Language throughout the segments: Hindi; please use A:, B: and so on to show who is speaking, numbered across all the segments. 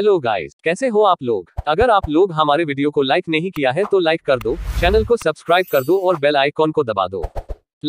A: हेलो गाइस कैसे हो आप लोग अगर आप लोग हमारे वीडियो को लाइक नहीं किया है तो लाइक कर दो चैनल को सब्सक्राइब कर दो और बेल आइकॉन को दबा दो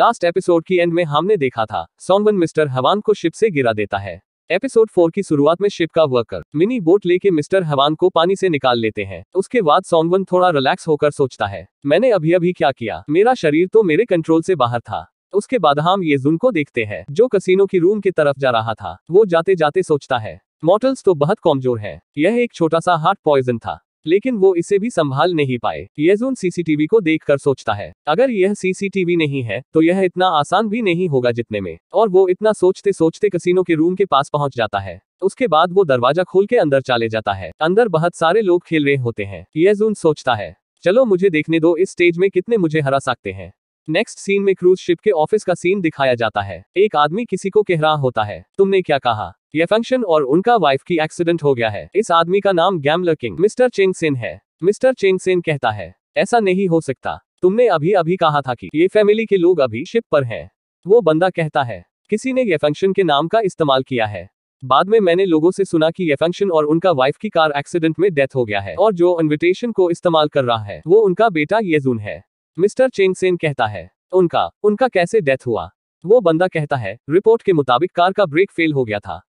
A: लास्ट एपिसोड की एंड में हमने देखा था सोनबन मिस्टर हवान को शिप से गिरा देता है एपिसोड फोर की शुरुआत में शिप का वर्कर मिनी बोट लेके मिस्टर हवान को पानी से निकाल लेते हैं उसके बाद सोनबन थोड़ा रिलैक्स होकर सोचता है मैंने अभी अभी क्या किया मेरा शरीर तो मेरे कंट्रोल से बाहर था उसके बाद हम ये जुन को देखते हैं जो कसिनो की रूम की तरफ जा रहा था वो जाते जाते सोचता है मॉटल्स तो बहुत कमजोर है यह एक छोटा सा हार्ट पॉइजन था लेकिन वो इसे भी संभाल नहीं पाए ये जोन सीसीटीवी को देखकर सोचता है अगर यह सीसीटीवी नहीं है तो यह इतना आसान भी नहीं होगा जितने में और वो इतना सोचते सोचते कसिनो के रूम के पास पहुंच जाता है उसके बाद वो दरवाजा खोल के अंदर चले जाता है अंदर बहुत सारे लोग खेल रहे होते हैं ये जोन सोचता है चलो मुझे देखने दो इस स्टेज में कितने मुझे हरा सकते हैं नेक्स्ट सीन में क्रूज शिप के ऑफिस का सीन दिखाया जाता है एक आदमी किसी को कह रहा होता है तुमने क्या कहा ये फंक्शन और उनका वाइफ की एक्सीडेंट हो गया है इस आदमी का नाम गैमलर किंग मिस्टर सेन है मिस्टर सेन कहता है ऐसा नहीं हो सकता तुमने अभी अभी कहा था कि ये फैमिली के लोग अभी शिप पर हैं वो बंदा कहता है किसी ने ये फंक्शन के नाम का इस्तेमाल किया है बाद में मैंने लोगों से सुना कि ये फंक्शन और उनका वाइफ की कार एक्सीडेंट में डेथ हो गया है और जो इन्विटेशन को इस्तेमाल कर रहा है वो उनका बेटा येजून है मिस्टर सेन कहता है उनका उनका कैसे डेथ हुआ वो बंदा कहता है रिपोर्ट के मुताबिक कार का ब्रेक फेल हो गया था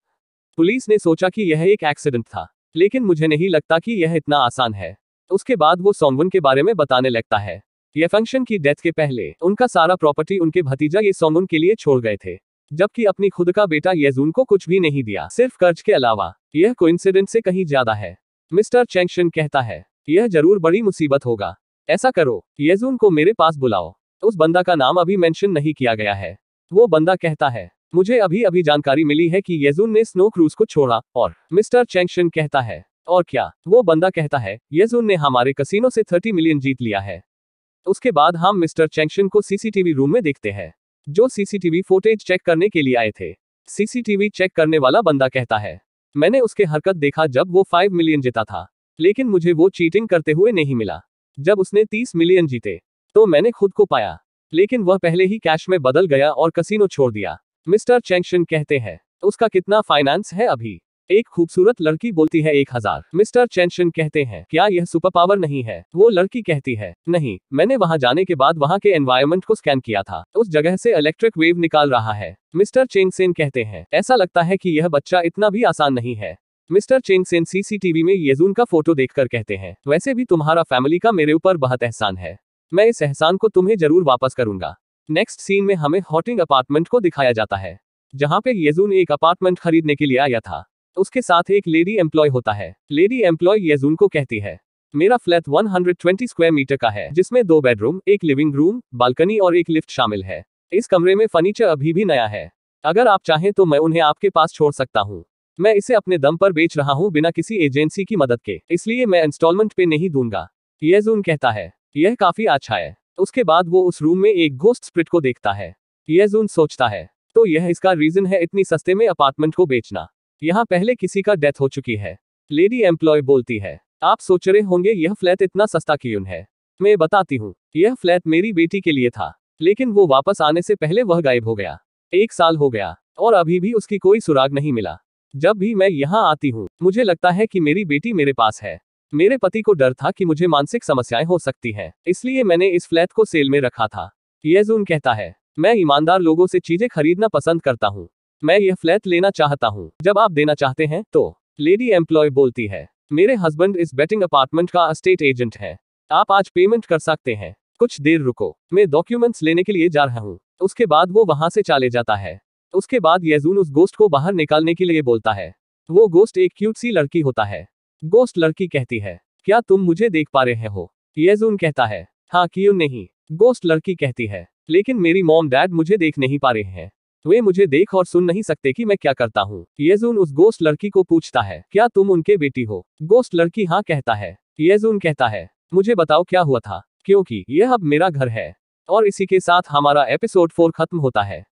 A: पुलिस ने सोचा कि यह एक एक्सीडेंट था लेकिन मुझे नहीं लगता कि यह इतना आसान है उसके बाद वो सोंगवन के बारे में बताने लगता है ये फंक्शन की डेथ के पहले उनका सारा प्रॉपर्टी उनके भतीजा ये सोंगवन के लिए छोड़ गए थे जबकि अपनी खुद का बेटा येजून को कुछ भी नहीं दिया सिर्फ कर्ज के अलावा यह कोइंसिडेंट से कहीं ज्यादा है मिस्टर चैंगशन कहता है यह जरूर बड़ी मुसीबत होगा ऐसा करो येजून को मेरे पास बुलाओ उस बंदा का नाम अभी मेंशन नहीं किया गया है वो बंदा कहता है मुझे अभी अभी जानकारी मिली है कि येजुन ने स्नो क्रूज को छोड़ा और मिस्टर चैंगशन कहता है और क्या वो बंदा कहता है येजुन ने हमारे कसिनो से थर्टी मिलियन जीत लिया है उसके बाद हम मिस्टर चैंगशन को सीसीटीवी रूम में देखते हैं जो सीसीटीवी फुटेज चेक करने के लिए आए थे सीसीटीवी चेक करने वाला बंदा कहता है मैंने उसके हरकत देखा जब वो फाइव मिलियन जीता था लेकिन मुझे वो चीटिंग करते हुए नहीं मिला जब उसने तीस मिलियन जीते तो मैंने खुद को पाया लेकिन वह पहले ही कैश में बदल गया और कसिनो छोड़ दिया मिस्टर चेंगशन कहते हैं उसका कितना फाइनेंस है अभी एक खूबसूरत लड़की बोलती है एक हजार मिस्टर चेंशन कहते हैं क्या यह सुपर पावर नहीं है वो लड़की कहती है नहीं मैंने वहाँ जाने के बाद वहाँ के एनवायरमेंट को स्कैन किया था उस जगह से इलेक्ट्रिक वेव निकाल रहा है मिस्टर चेंगसेन कहते हैं ऐसा लगता है कि यह बच्चा इतना भी आसान नहीं है मिस्टर चेंगसेन सीसीटीवी में येजून का फोटो देखकर कहते हैं वैसे भी तुम्हारा फैमिली का मेरे ऊपर बहुत एहसान है मैं इस एहसान को तुम्हें जरूर वापस करूंगा नेक्स्ट सीन में हमें हॉटिंग अपार्टमेंट को दिखाया जाता है जहाँ पे येजून एक अपार्टमेंट खरीदने के लिए आया था उसके साथ एक लेडी एम्प्लॉय होता है लेडी एम्प्लॉय येजून को कहती है मेरा फ्लैट 120 स्क्वायर मीटर का है जिसमें दो बेडरूम एक लिविंग रूम बालकनी और एक लिफ्ट शामिल है इस कमरे में फर्नीचर अभी भी नया है अगर आप चाहें तो मैं उन्हें आपके पास छोड़ सकता हूँ मैं इसे अपने दम पर बेच रहा हूँ बिना किसी एजेंसी की मदद के इसलिए मैं इंस्टॉलमेंट पे नहीं दूंगा येजून कहता है यह काफी अच्छा है तो उसके बाद वो उस रूम में एक घोस्ट स्प्रिट को देखता है यह जून सोचता है तो यह इसका रीजन है इतनी सस्ते में अपार्टमेंट को बेचना यहाँ पहले किसी का डेथ हो चुकी है लेडी एम्प्लॉय बोलती है आप सोच रहे होंगे यह फ्लैट इतना सस्ता क्यों है मैं बताती हूँ यह फ्लैट मेरी बेटी के लिए था लेकिन वो वापस आने से पहले वह गायब हो गया एक साल हो गया और अभी भी उसकी कोई सुराग नहीं मिला जब भी मैं यहाँ आती हूँ मुझे लगता है कि मेरी बेटी मेरे पास है मेरे पति को डर था कि मुझे मानसिक समस्याएं हो सकती हैं इसलिए मैंने इस फ्लैट को सेल में रखा था येजून कहता है मैं ईमानदार लोगों से चीजें खरीदना पसंद करता हूँ मैं यह फ्लैट लेना चाहता हूँ जब आप देना चाहते हैं तो लेडी एम्प्लॉय बोलती है मेरे हस्बैंड इस बेटिंग अपार्टमेंट का अस्टेट एजेंट है आप आज पेमेंट कर सकते हैं कुछ देर रुको मैं डॉक्यूमेंट्स लेने के लिए जा रहा हूँ उसके बाद वो वहाँ से चले जाता है उसके बाद येजून उस गोस्ट को बाहर निकालने के लिए बोलता है वो गोस्ट एक क्यूट सी लड़की होता है गोस्ट लड़की कहती है क्या तुम मुझे देख पा रहे हो येजून कहता है हाँ क्यों नहीं गोस्ट लड़की कहती है लेकिन मेरी मॉम डैड मुझे देख नहीं पा रहे हैं वे मुझे देख और सुन नहीं सकते कि मैं क्या करता हूँ येजून उस गोस्ट लड़की को पूछता है क्या तुम उनके बेटी हो गोस्ट लड़की हाँ कहता है येजून कहता है मुझे बताओ क्या हुआ था क्योंकि यह अब मेरा घर है और इसी के साथ हमारा एपिसोड फोर खत्म होता है